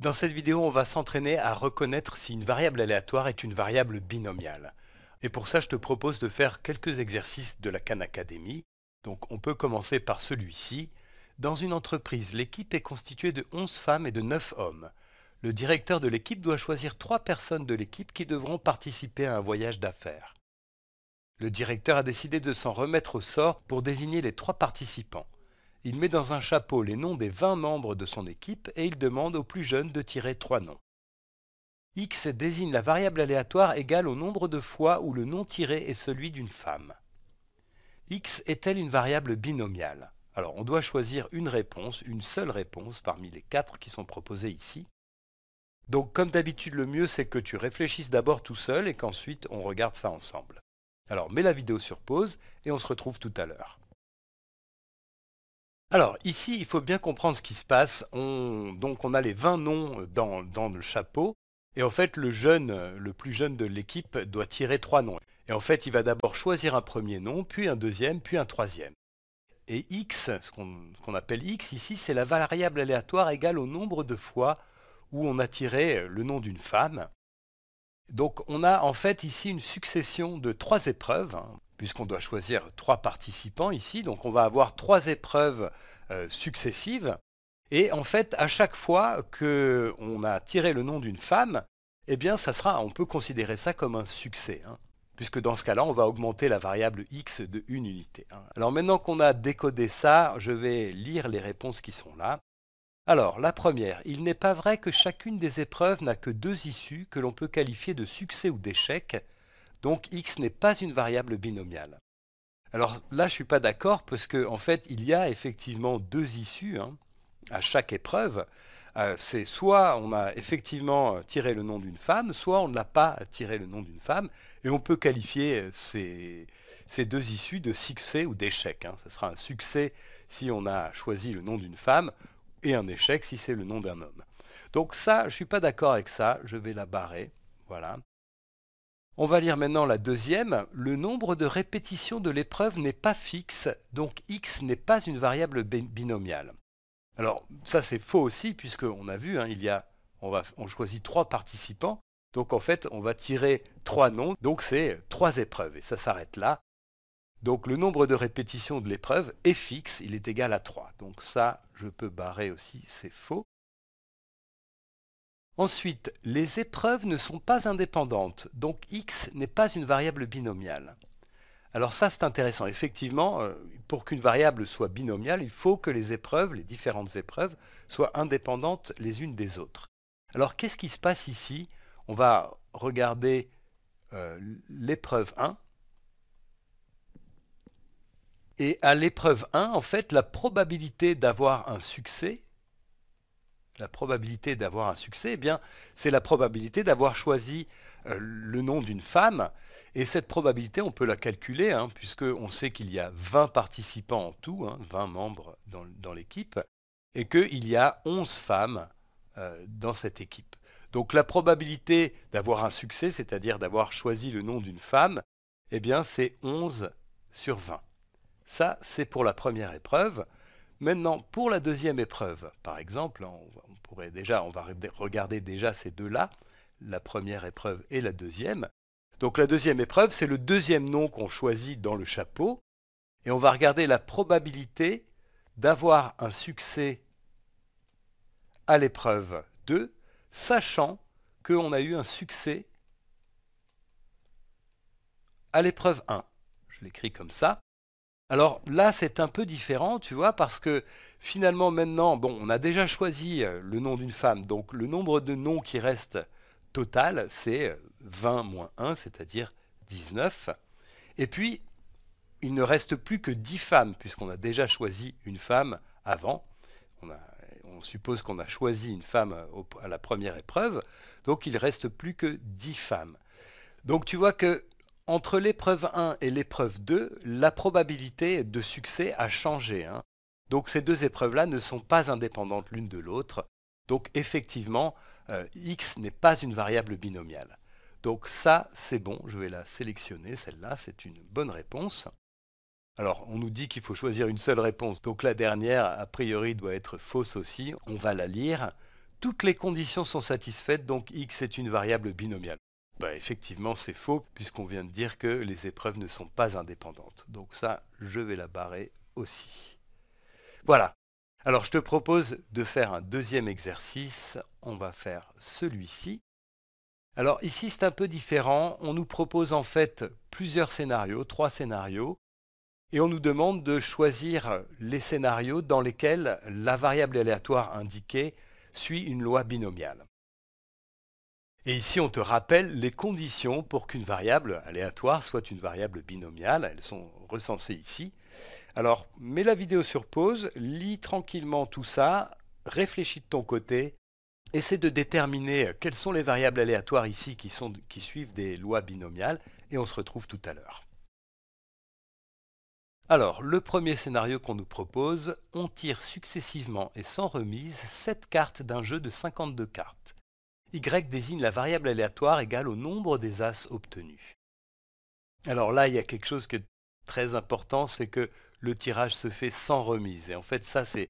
Dans cette vidéo, on va s'entraîner à reconnaître si une variable aléatoire est une variable binomiale. Et pour ça, je te propose de faire quelques exercices de la Khan Academy. Donc on peut commencer par celui-ci. Dans une entreprise, l'équipe est constituée de 11 femmes et de 9 hommes. Le directeur de l'équipe doit choisir 3 personnes de l'équipe qui devront participer à un voyage d'affaires. Le directeur a décidé de s'en remettre au sort pour désigner les 3 participants. Il met dans un chapeau les noms des 20 membres de son équipe et il demande aux plus jeunes de tirer 3 noms. X désigne la variable aléatoire égale au nombre de fois où le nom tiré est celui d'une femme. X est-elle une variable binomiale Alors on doit choisir une réponse, une seule réponse parmi les quatre qui sont proposées ici. Donc comme d'habitude le mieux c'est que tu réfléchisses d'abord tout seul et qu'ensuite on regarde ça ensemble. Alors mets la vidéo sur pause et on se retrouve tout à l'heure. Alors ici, il faut bien comprendre ce qui se passe. On, donc on a les 20 noms euh, dans, le chapeau. Et en fait, le jeune, euh, le plus jeune de l'équipe doit tirer trois noms. Et en fait, il va d'abord choisir un premier nom, puis un deuxième, puis un troisième. Et x, ce qu'on appelle x ici, c'est la variable aléatoire égale au nombre de fois où on a tiré euh, le nom d'une femme. Donc on a en fait ici une succession de trois épreuves. Hein puisqu'on doit choisir trois participants ici. Donc on va avoir trois épreuves euh, successives. Et en fait, à chaque fois qu'on a tiré le nom d'une femme, eh bien ça sera, on peut considérer ça comme un succès. Hein, puisque dans ce cas-là, on va augmenter la variable x de une unité. Hein. Alors maintenant qu'on a décodé ça, je vais lire les réponses qui sont là. Alors, la première, il n'est pas vrai que chacune des épreuves n'a que deux issues que l'on peut qualifier de succès ou d'échec, donc x n'est pas une variable binomiale. Alors là, je ne suis pas d'accord parce qu'en en fait, il y a effectivement deux issues hein. à chaque épreuve. Euh, c'est soit on a effectivement euh, tiré le nom d'une femme, soit on ne l'a pas tiré le nom d'une femme, et on peut qualifier euh, ces, deux issues de succès ou d'échec. Ce hein. sera un succès si on a choisi le nom d'une femme, et un échec si c'est le nom d'un homme. Donc ça, je ne suis pas d'accord avec ça, je vais la barrer. Voilà. On va lire maintenant la deuxième. Le nombre de répétitions de l'épreuve n'est pas fixe, donc x n'est pas une variable binomiale. Alors ça c'est faux aussi, puisqu'on a vu, hein, il y a, on, on choisit trois participants, donc en fait on va tirer trois noms, donc c'est trois épreuves, et ça s'arrête là. Donc le nombre de répétitions de l'épreuve est fixe, il est égal à 3. Donc ça, je peux barrer aussi, c'est faux. Ensuite, les épreuves ne sont pas indépendantes, donc x n'est pas une variable binomiale. Alors ça, c'est intéressant. Effectivement, euh, pour qu'une variable soit binomiale, il faut que les épreuves, les différentes épreuves, soient indépendantes les unes des autres. Alors qu'est-ce qui se passe ici On va regarder euh, l'épreuve 1. Et à l'épreuve 1, en fait, la probabilité d'avoir un succès la probabilité d'avoir un succès, eh bien, c'est la probabilité d'avoir choisi euh, le nom d'une femme. Et cette probabilité, on peut la calculer, hein, puisqu'on sait qu'il y a 20 participants en tout, 20 hein, membres dans, l'équipe, et qu'il y a 11 femmes euh, dans cette équipe. Donc la probabilité d'avoir un succès, c'est-à-dire d'avoir choisi le nom d'une femme, eh bien c'est 11 sur 20. Ça, c'est pour la première épreuve. Maintenant, pour la deuxième épreuve, par exemple, on, pourrait déjà, on va regarder déjà ces deux-là, la première épreuve et la deuxième. Donc la deuxième épreuve, c'est le deuxième nom qu'on choisit dans le chapeau, et on va regarder la probabilité d'avoir un succès à l'épreuve 2, sachant qu'on a eu un succès à l'épreuve 1. Je l'écris comme ça. Alors là, c'est un peu différent, tu vois, parce que finalement maintenant, bon, on a déjà choisi euh, le nom d'une femme, donc le nombre de noms qui reste total, c'est 20 euh, moins 1, c'est-à-dire 19. Et puis, il ne reste plus que 10 femmes, puisqu'on a déjà choisi une femme avant. On, suppose qu'on a choisi une femme euh, à la première épreuve, donc il ne reste plus que 10 femmes. Donc tu vois que entre l'épreuve 1 et l'épreuve 2, la probabilité de succès a changé. Hein. Donc ces deux épreuves-là ne sont pas indépendantes l'une de l'autre. Donc effectivement, euh, x n'est pas une variable binomiale. Donc ça, c'est bon, je vais la sélectionner, celle-là, c'est une bonne réponse. Alors, on nous dit qu'il faut choisir une seule réponse, donc la dernière, a priori, doit être fausse aussi, on va la lire. Toutes les conditions sont satisfaites, donc x est une variable binomiale. Bah, effectivement, c'est faux, puisqu'on vient de dire que les épreuves ne sont pas indépendantes. Donc ça, je vais la barrer aussi. Voilà. Alors, je te propose de faire un deuxième exercice. On va faire celui-ci. Alors ici, c'est un peu différent. On nous propose en fait plusieurs scénarios, trois scénarios, et on nous demande de choisir les scénarios dans lesquels la variable aléatoire indiquée suit une loi binomiale. Et ici, on te rappelle les conditions pour qu'une variable aléatoire soit une variable binomiale. Elles sont recensées ici. Alors, mets la vidéo sur pause, lis tranquillement tout ça, réfléchis de ton côté, essaie de déterminer quelles sont les variables aléatoires ici qui, suivent des lois binomiales, et on se retrouve tout à l'heure. Alors, le premier scénario qu'on nous propose, on tire successivement et sans remise 7 cartes d'un jeu de 52 cartes. Y désigne la variable aléatoire égale au nombre des As obtenus. Alors là, il y a quelque chose qui est très important, c'est que le tirage se fait sans remise. Et en fait, ça, c'est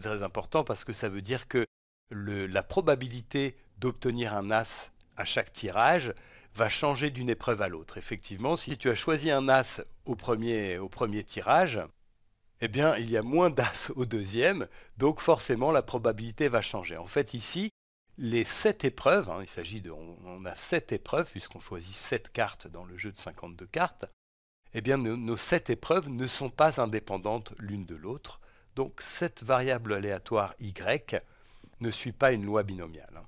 très important parce que ça veut dire que la probabilité d'obtenir un As à chaque tirage va changer d'une épreuve à l'autre. Effectivement, si tu as choisi un As au premier, au premier tirage, eh bien, il y a moins d'As au deuxième, donc forcément, la probabilité va changer. En fait, ici, les sept épreuves, hein, il s'agit de, on, a sept épreuves puisqu'on choisit sept cartes dans le jeu de 52 cartes, eh bien nos, nos sept épreuves ne sont pas indépendantes l'une de l'autre, donc cette variable aléatoire y ne suit pas une loi binomiale. Hein.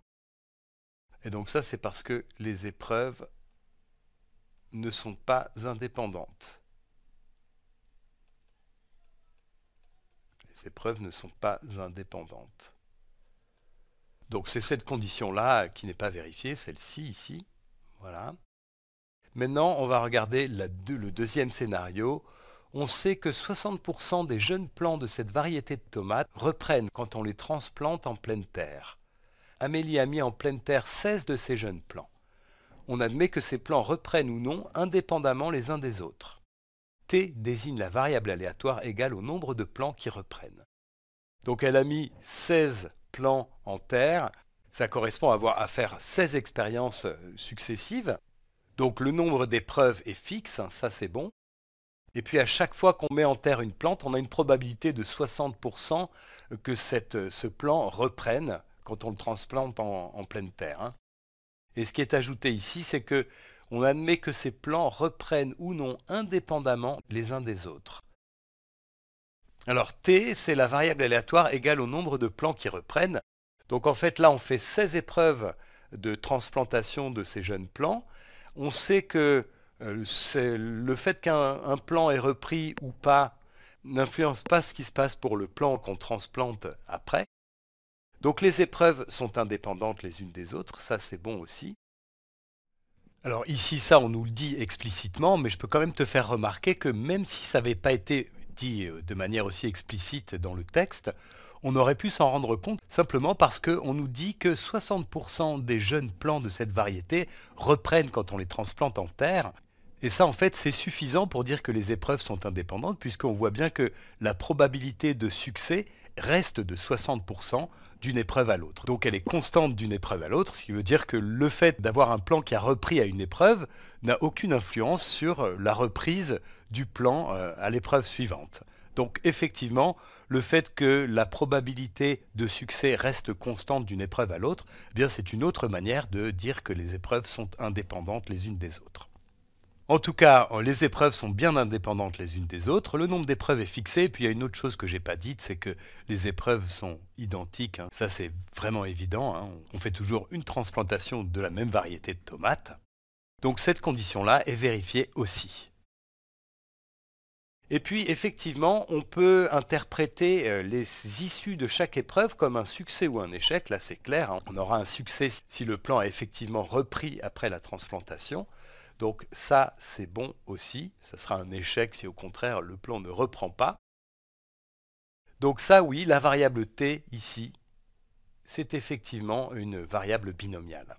Et donc ça c'est parce que les épreuves ne sont pas indépendantes. Les épreuves ne sont pas indépendantes. Donc c'est cette condition-là qui n'est pas vérifiée, celle-ci ici. Voilà. Maintenant, on va regarder le deuxième scénario. On sait que 60% des jeunes plants de cette variété de tomates reprennent quand on les transplante en pleine terre. Amélie a mis en pleine terre 16 de ces jeunes plants. On admet que ces plants reprennent ou non indépendamment les uns des autres. T désigne la variable aléatoire égale au nombre de plants qui reprennent. Donc elle a mis 16 plan en terre. Ça correspond à avoir à faire 16 expériences euh, successives. Donc le nombre d'épreuves est fixe, hein, ça c'est bon. Et puis à chaque fois qu'on met en terre une plante, on a une probabilité de 60% que euh, ce plant reprenne quand on le transplante en, pleine terre. Hein. Et ce qui est ajouté ici, c'est qu'on admet que ces plans reprennent ou non indépendamment les uns des autres. Alors T, c'est la variable aléatoire égale au nombre de plans qui reprennent. Donc en fait là, on fait 16 épreuves de transplantation de ces jeunes plans. On sait que euh, le fait qu'un plan est repris ou pas n'influence pas ce qui se passe pour le plan qu'on transplante après. Donc les épreuves sont indépendantes les unes des autres, ça c'est bon aussi. Alors ici, ça, on nous le dit explicitement, mais je peux quand même te faire remarquer que même si ça n'avait pas été dit euh, de manière aussi explicite dans le texte, on aurait pu s'en rendre compte simplement parce qu'on nous dit que 60% des jeunes plants de cette variété reprennent quand on les transplante en terre. Et ça, en fait, c'est suffisant pour dire que les épreuves sont indépendantes, puisqu'on voit bien que la probabilité de succès reste de 60% d'une épreuve à l'autre. Donc elle est constante d'une épreuve à l'autre, ce qui veut dire que le fait d'avoir un plan qui a repris à une épreuve n'a aucune influence sur euh, la reprise du plan euh, à l'épreuve suivante. Donc effectivement, le fait que la probabilité de succès reste constante d'une épreuve à l'autre, eh bien c'est une autre manière de dire que les épreuves sont indépendantes les unes des autres. En tout cas, euh, les épreuves sont bien indépendantes les unes des autres. Le nombre d'épreuves est fixé. Et puis il y a une autre chose que je j'ai pas dite, c'est que les épreuves sont identiques. Hein. Ça c'est vraiment évident. Hein. On fait toujours une transplantation de la même variété de tomates. Donc cette condition-là est vérifiée aussi. Et puis effectivement, on peut interpréter euh, les issues de chaque épreuve comme un succès ou un échec, là c'est clair, hein. on aura un succès si le plan est effectivement repris après la transplantation, donc ça, c'est bon aussi. Ça sera un échec si au contraire le plan ne reprend pas. Donc ça, oui, la variable t ici, c'est effectivement une variable binomiale.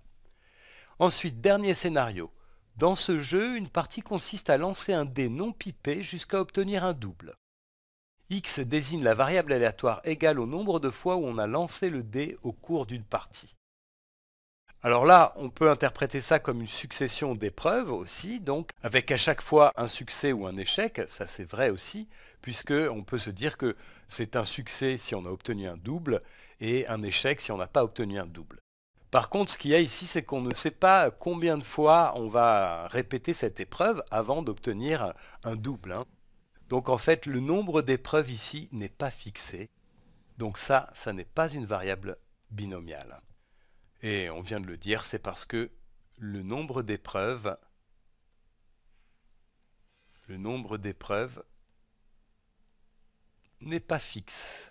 Ensuite, dernier scénario. Dans ce jeu, une partie consiste à lancer un dé non pipé jusqu'à obtenir un double. X désigne la variable aléatoire égale au nombre de fois où on a lancé le dé au cours d'une partie. Alors là, on peut interpréter ça comme une succession d'épreuves aussi, donc avec à chaque fois un succès ou un échec, ça c'est vrai aussi, puisqu'on peut se dire que c'est un succès si on a obtenu un double et un échec si on n'a pas obtenu un double. Par contre, ce qu'il y a ici, c'est qu'on ne sait pas combien de fois on va répéter cette épreuve avant d'obtenir un double. Hein. Donc en fait, le nombre d'épreuves ici n'est pas fixé. Donc ça, ça n'est pas une variable binomiale. Et on vient de le dire, c'est parce que le nombre d'épreuves, le nombre d'épreuves n'est pas fixe.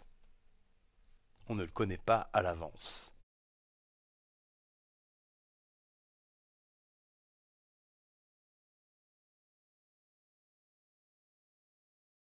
On ne le connaît pas à l'avance.